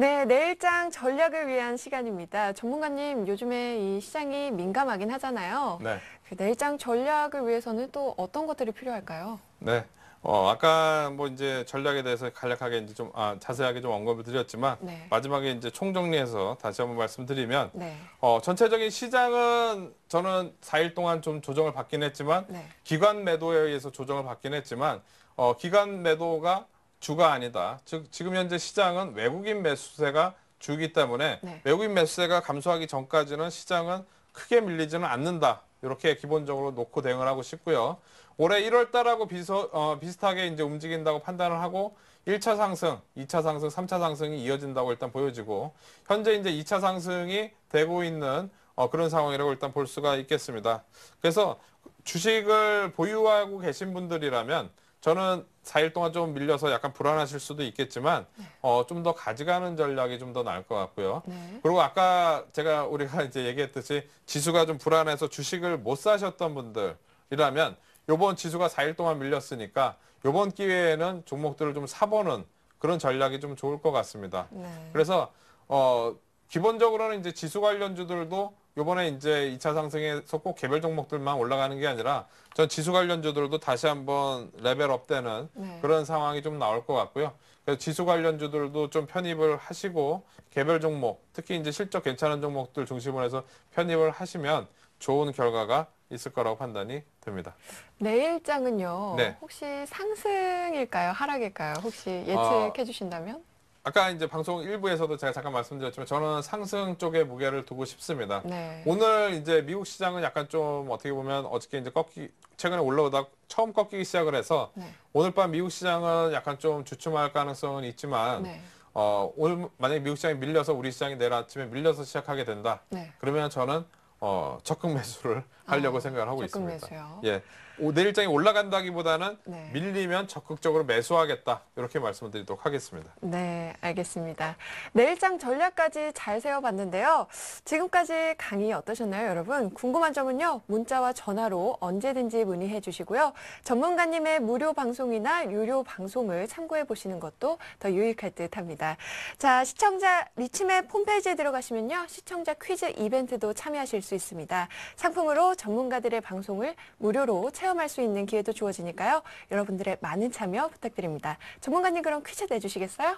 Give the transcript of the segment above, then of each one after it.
네, 내일장 전략을 위한 시간입니다. 전문가님, 요즘에 이 시장이 민감하긴 하잖아요. 네. 그 내일장 전략을 위해서는 또 어떤 것들이 필요할까요? 네. 어, 아까 뭐 이제 전략에 대해서 간략하게 이제 좀, 아, 자세하게 좀 언급을 드렸지만, 네. 마지막에 이제 총정리해서 다시 한번 말씀드리면, 네. 어, 전체적인 시장은 저는 4일 동안 좀 조정을 받긴 했지만, 네. 기관 매도에 의해서 조정을 받긴 했지만, 어, 기관 매도가 주가 아니다. 즉 지금 현재 시장은 외국인 매수세가 주기 때문에 네. 외국인 매수세가 감소하기 전까지는 시장은 크게 밀리지는 않는다. 이렇게 기본적으로 놓고 대응을 하고 싶고요. 올해 1월 달하고 비서, 어, 비슷하게 이제 움직인다고 판단을 하고 1차 상승, 2차 상승, 3차 상승이 이어진다고 일단 보여지고 현재 이제 2차 상승이 되고 있는 어, 그런 상황이라고 일단 볼 수가 있겠습니다. 그래서 주식을 보유하고 계신 분들이라면 저는 4일 동안 좀 밀려서 약간 불안하실 수도 있겠지만 네. 어, 좀 더 가져가는 전략이 좀 더 나을 것 같고요. 네. 그리고 아까 제가 우리가 이제 얘기했듯이 지수가 좀 불안해서 주식을 못 사셨던 분들이라면 요번 지수가 4일 동안 밀렸으니까 요번 기회에는 종목들을 좀 사보는 그런 전략이 좀 좋을 것 같습니다. 네. 그래서 어 기본적으로는 이제 지수 관련주들도 요번에 이제 2차 상승에서 꼭 개별 종목들만 올라가는 게 아니라 전 지수 관련주들도 다시 한번 레벨업 되는 네. 그런 상황이 좀 나올 것 같고요. 그래서 지수 관련주들도 좀 편입을 하시고 개별 종목, 특히 이제 실적 괜찮은 종목들 중심으로 해서 편입을 하시면 좋은 결과가 있을 거라고 판단이 됩니다. 내일장은요. 네. 혹시 상승일까요? 하락일까요? 혹시 어, 예측해 주신다면? 아까 이제 방송 일부에서도 제가 잠깐 말씀드렸지만 저는 상승 쪽에 무게를 두고 싶습니다. 네. 오늘 이제 미국 시장은 약간 좀 어떻게 보면 어저께 이제 꺾기 최근에 올라오다 처음 꺾이기 시작을 해서 네. 오늘 밤 미국 시장은 약간 좀 주춤할 가능성은 있지만 네. 어, 오늘 만약에 미국 시장이 밀려서 우리 시장이 내일 아침에 밀려서 시작하게 된다. 네. 그러면 저는 어, 적극 매수를 아, 하려고 아, 생각을 하고 적극 있습니다. 매수요. 예, 오, 내일장이 올라간다기보다는 네. 밀리면 적극적으로 매수하겠다 이렇게 말씀드리도록 하겠습니다. 네, 알겠습니다. 내일장 전략까지 잘 세워봤는데요. 지금까지 강의 어떠셨나요, 여러분? 궁금한 점은요, 문자와 전화로 언제든지 문의해 주시고요. 전문가님의 무료 방송이나 유료 방송을 참고해 보시는 것도 더 유익할 듯합니다. 자, 시청자 리침의 홈페이지에 들어가시면요, 시청자 퀴즈 이벤트도 참여하실 수. 수 있습니다. 상품으로 전문가들의 방송을 무료로 체험할 수 있는 기회도 주어지니까요. 여러분들의 많은 참여 부탁드립니다. 전문가님 그럼 퀴즈 내주시겠어요?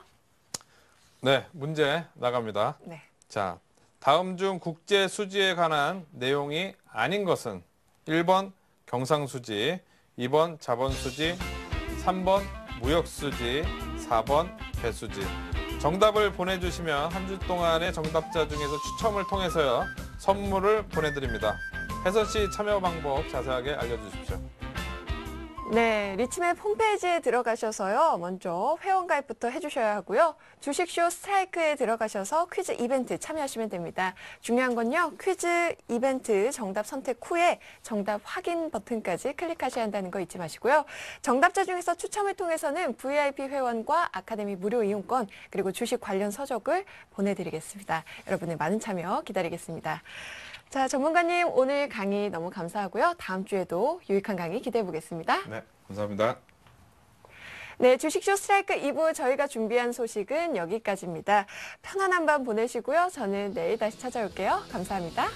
네, 문제 나갑니다. 네. 자, 다음 중 국제 수지에 관한 내용이 아닌 것은 1번 경상수지, 2번 자본수지, 3번 무역수지, 4번 배수지. 정답을 보내주시면 한 주 동안의 정답자 중에서 추첨을 통해서요. 선물을 보내드립니다. 혜선 씨 참여 방법 자세하게 알려주십시오. 네, 리치맵 홈페이지에 들어가셔서요. 먼저 회원가입부터 해주셔야 하고요. 주식쇼 스트라이크에 들어가셔서 퀴즈 이벤트 참여하시면 됩니다. 중요한 건요. 퀴즈 이벤트 정답 선택 후에 정답 확인 버튼까지 클릭하셔야 한다는 거 잊지 마시고요. 정답자 중에서 추첨을 통해서는 VIP 회원과 아카데미 무료 이용권 그리고 주식 관련 서적을 보내드리겠습니다. 여러분의 많은 참여 기다리겠습니다. 자, 전문가님 오늘 강의 너무 감사하고요. 다음 주에도 유익한 강의 기대해 보겠습니다. 네. 네, 감사합니다. 네, 주식쇼 스트라이크 2부 저희가 준비한 소식은 여기까지입니다. 편안한 밤 보내시고요. 저는 내일 다시 찾아올게요. 감사합니다.